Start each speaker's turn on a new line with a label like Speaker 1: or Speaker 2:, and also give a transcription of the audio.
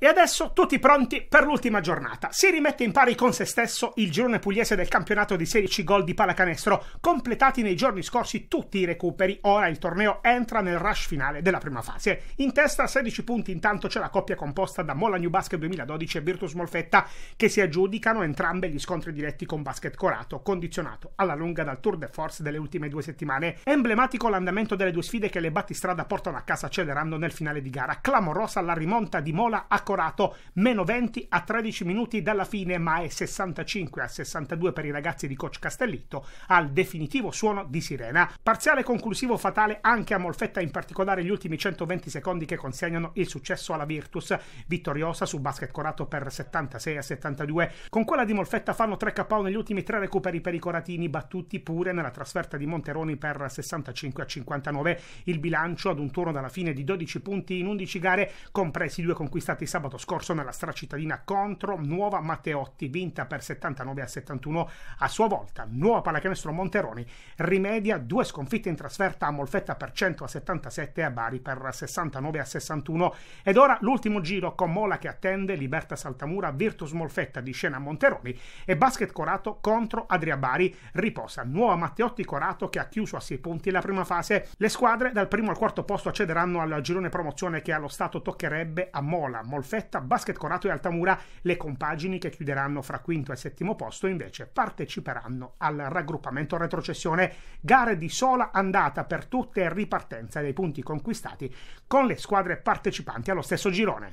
Speaker 1: E adesso tutti pronti per l'ultima giornata. Si rimette in pari con se stesso il girone pugliese del campionato di 16 gol di palacanestro, completati nei giorni scorsi tutti i recuperi. Ora il torneo entra nel rush finale della prima fase. In testa 16 punti intanto c'è la coppia composta da Mola New Basket 2012 e Virtus Molfetta che si aggiudicano entrambe gli scontri diretti con basket corato, condizionato alla lunga dal tour de force delle ultime due settimane. Emblematico l'andamento delle due sfide che le battistrada portano a casa accelerando nel finale di gara. Clamorosa la rimonta di Mola a accorato, meno 20 a 13 minuti dalla fine, ma è 65 a 62 per i ragazzi di coach Castellitto al definitivo suono di sirena. Parziale conclusivo fatale anche a Molfetta, in particolare gli ultimi 120 secondi che consegnano il successo alla Virtus, vittoriosa su basket corato per 76 a 72. Con quella di Molfetta fanno 3 KO negli ultimi 3 recuperi per i coratini, battuti pure nella trasferta di Monteroni per 65 a 59. Il bilancio ad un turno dalla fine di 12 punti in 11 gare, compresi due conquistati sabato sabato scorso nella stracittadina contro Nuova Matteotti, vinta per 79 a 71 a sua volta. Nuova Pallacanestro Monteroni rimedia due sconfitte in trasferta a Molfetta per 100 a 77 e a Bari per 69 a 61. Ed ora l'ultimo giro con Mola che attende Liberta Saltamura, Virtus Molfetta di scena a Monteroni e Basket Corato contro Adria Bari. Riposa Nuova Matteotti Corato che ha chiuso a 6 punti la prima fase. Le squadre dal primo al quarto posto accederanno al girone promozione che allo stato toccherebbe a Mola, Molfetta Molfetta, Basket Corato e Altamura, le compagini che chiuderanno fra quinto e settimo posto invece parteciperanno al raggruppamento retrocessione. Gare di sola andata per tutte e ripartenza dei punti conquistati con le squadre partecipanti allo stesso girone.